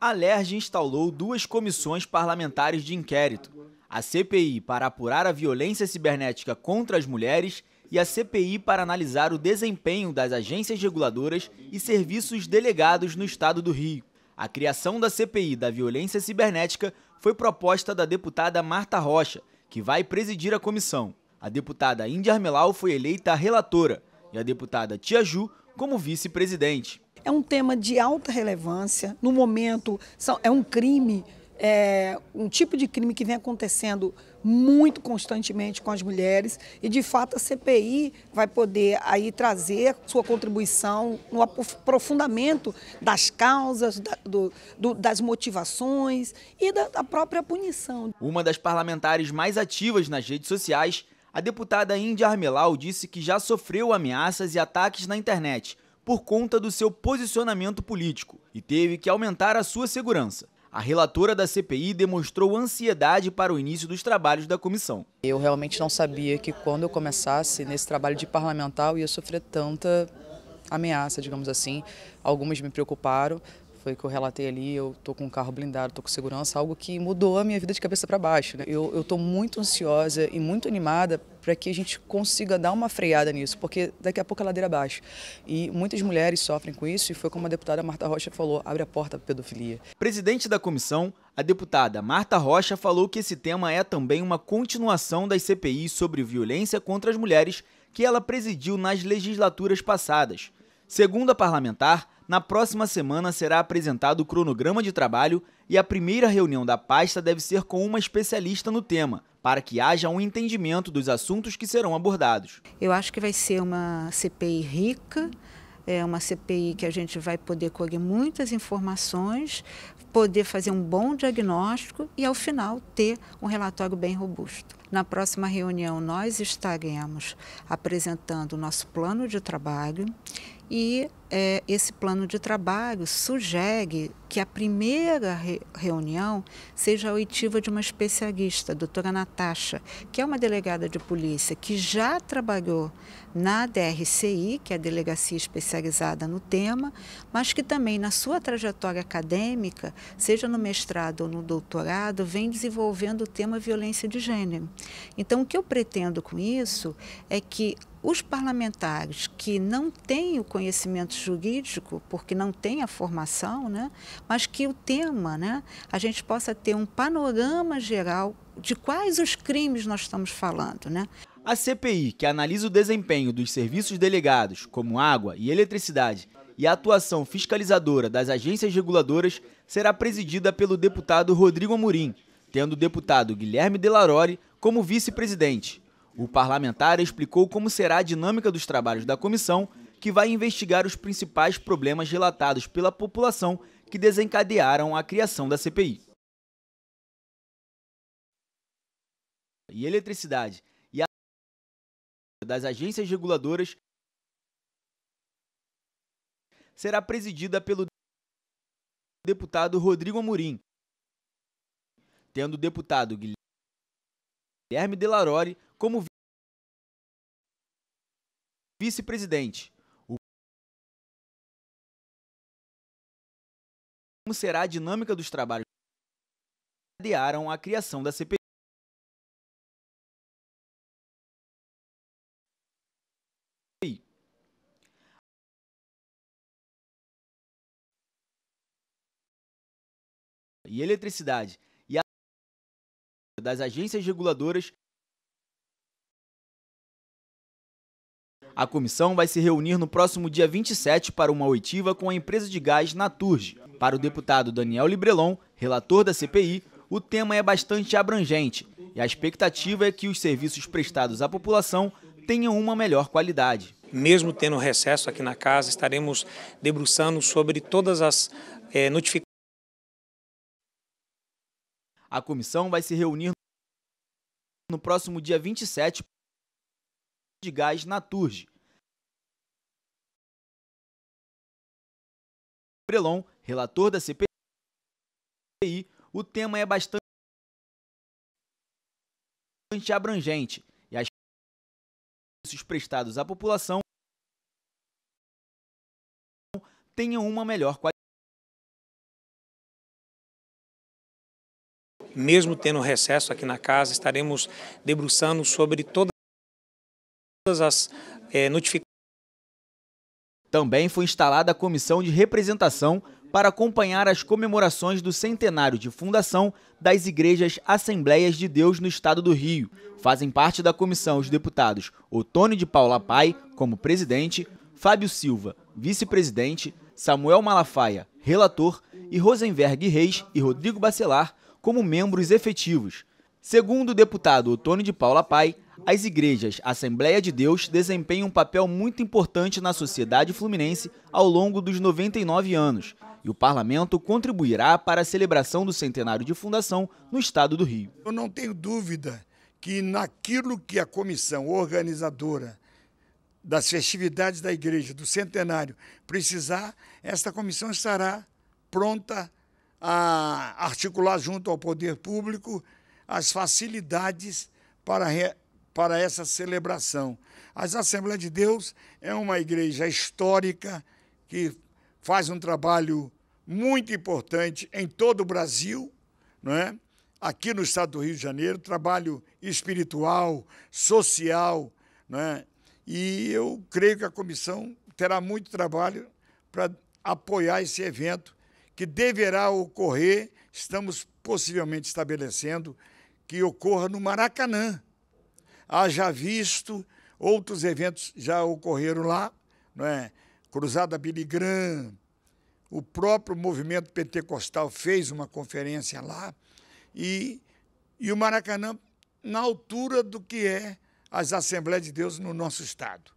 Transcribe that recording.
A LERJ instalou duas comissões parlamentares de inquérito. A CPI para apurar a violência cibernética contra as mulheres e a CPI para analisar o desempenho das agências reguladoras e serviços delegados no estado do Rio. A criação da CPI da violência cibernética foi proposta da deputada Marta Rocha, que vai presidir a comissão. A deputada Índia Armelau foi eleita relatora e a deputada Tia Ju como vice-presidente. É um tema de alta relevância. No momento, são, é um crime, é, um tipo de crime que vem acontecendo muito constantemente com as mulheres e de fato a CPI vai poder aí trazer sua contribuição no aprofundamento das causas, da, do, do, das motivações e da, da própria punição. Uma das parlamentares mais ativas nas redes sociais, a deputada Índia Armelau disse que já sofreu ameaças e ataques na internet por conta do seu posicionamento político e teve que aumentar a sua segurança. A relatora da CPI demonstrou ansiedade para o início dos trabalhos da comissão. Eu realmente não sabia que quando eu começasse nesse trabalho de parlamentar eu ia sofrer tanta ameaça, digamos assim. Algumas me preocuparam, foi que eu relatei ali, eu tô com um carro blindado, tô com segurança, algo que mudou a minha vida de cabeça para baixo. Né? Eu, eu tô muito ansiosa e muito animada para que a gente consiga dar uma freada nisso, porque daqui a pouco a ladeira abaixo. E muitas mulheres sofrem com isso e foi como a deputada Marta Rocha falou, abre a porta para pedofilia. Presidente da comissão, a deputada Marta Rocha falou que esse tema é também uma continuação das CPIs sobre violência contra as mulheres que ela presidiu nas legislaturas passadas. Segundo a parlamentar, na próxima semana será apresentado o cronograma de trabalho e a primeira reunião da pasta deve ser com uma especialista no tema, para que haja um entendimento dos assuntos que serão abordados. Eu acho que vai ser uma CPI rica, é uma CPI que a gente vai poder colher muitas informações, poder fazer um bom diagnóstico e, ao final, ter um relatório bem robusto. Na próxima reunião, nós estaremos apresentando o nosso plano de trabalho e é, esse plano de trabalho sugere que a primeira re reunião seja a oitiva de uma especialista, a doutora Natasha, que é uma delegada de polícia que já trabalhou na DRCI, que é a delegacia especializada no tema, mas que também na sua trajetória acadêmica, seja no mestrado ou no doutorado, vem desenvolvendo o tema violência de gênero. Então, o que eu pretendo com isso é que os parlamentares que não têm o conhecimento jurídico, porque não tem a formação, né? mas que o tema, né? a gente possa ter um panorama geral de quais os crimes nós estamos falando. Né? A CPI, que analisa o desempenho dos serviços delegados, como água e eletricidade, e a atuação fiscalizadora das agências reguladoras, será presidida pelo deputado Rodrigo Amorim, tendo o deputado Guilherme Delarore como vice-presidente. O parlamentar explicou como será a dinâmica dos trabalhos da comissão que vai investigar os principais problemas relatados pela população que desencadearam a criação da CPI. E eletricidade e a das agências reguladoras será presidida pelo deputado Rodrigo Amorim, tendo o deputado Guilherme Delarore como vice-presidente. como será a dinâmica dos trabalhos que adiaram a criação da CPI. e eletricidade e a das agências reguladoras A comissão vai se reunir no próximo dia 27 para uma oitiva com a empresa de gás Naturge. Para o deputado Daniel Librelon, relator da CPI, o tema é bastante abrangente e a expectativa é que os serviços prestados à população tenham uma melhor qualidade. Mesmo tendo recesso aqui na casa, estaremos debruçando sobre todas as é, eh, notificações. A comissão vai se reunir no próximo dia 27 de gás Naturgy. Prelon, relator da CPI, o tema é bastante abrangente e as serviços prestados à população tenham uma melhor qualidade. Mesmo tendo recesso aqui na casa, estaremos debruçando sobre toda todas as é, eh, notificações. Também foi instalada a comissão de representação para acompanhar as comemorações do centenário de fundação das igrejas Assembleias de Deus no Estado do Rio. Fazem parte da comissão os deputados Otônio de Paula Pai, como presidente, Fábio Silva, vice-presidente, Samuel Malafaia, relator, e Rosenberg Reis e Rodrigo Bacelar como membros efetivos. Segundo o deputado Otônio de Paula Pai, as igrejas Assembleia de Deus desempenham um papel muito importante na sociedade fluminense ao longo dos 99 anos, e o parlamento contribuirá para a celebração do centenário de fundação no estado do Rio. Eu não tenho dúvida que naquilo que a comissão organizadora das festividades da igreja, do centenário, precisar, esta comissão estará pronta a articular junto ao poder público as facilidades para para essa celebração. As Assembleias de Deus é uma igreja histórica que faz um trabalho muito importante em todo o Brasil, não é? aqui no estado do Rio de Janeiro, trabalho espiritual, social, é? e eu creio que a comissão terá muito trabalho para apoiar esse evento que deverá ocorrer, estamos possivelmente estabelecendo que ocorra no Maracanã, haja visto outros eventos já ocorreram lá, não é? Cruzada Biligrã, o próprio movimento pentecostal fez uma conferência lá e, e o Maracanã na altura do que é as Assembleias de Deus no nosso estado.